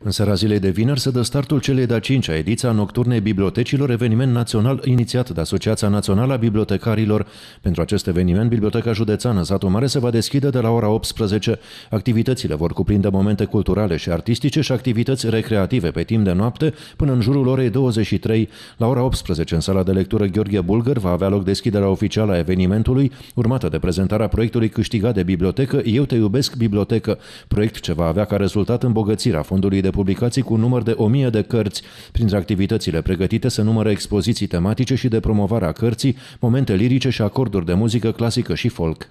În seara zilei de vineri se dă startul celei de-a cincea ediție a Nocturnei Bibliotecilor, eveniment național inițiat de Asociația Națională a Bibliotecarilor. Pentru acest eveniment, Biblioteca Județeană Satul Mare se va deschide de la ora 18. Activitățile vor cuprinde momente culturale și artistice și activități recreative pe timp de noapte până în jurul orei 23. La ora 18, în sala de lectură Gheorghe Bulgăr, va avea loc deschiderea oficială a evenimentului, urmată de prezentarea proiectului câștigat de bibliotecă Eu te iubesc, bibliotecă, proiect ce va avea ca rezultat îmbogățirea fondului de de publicații cu număr de 1000 de cărți. Printre activitățile pregătite se numără expoziții tematice și de promovare a cărții, momente lirice și acorduri de muzică clasică și folk.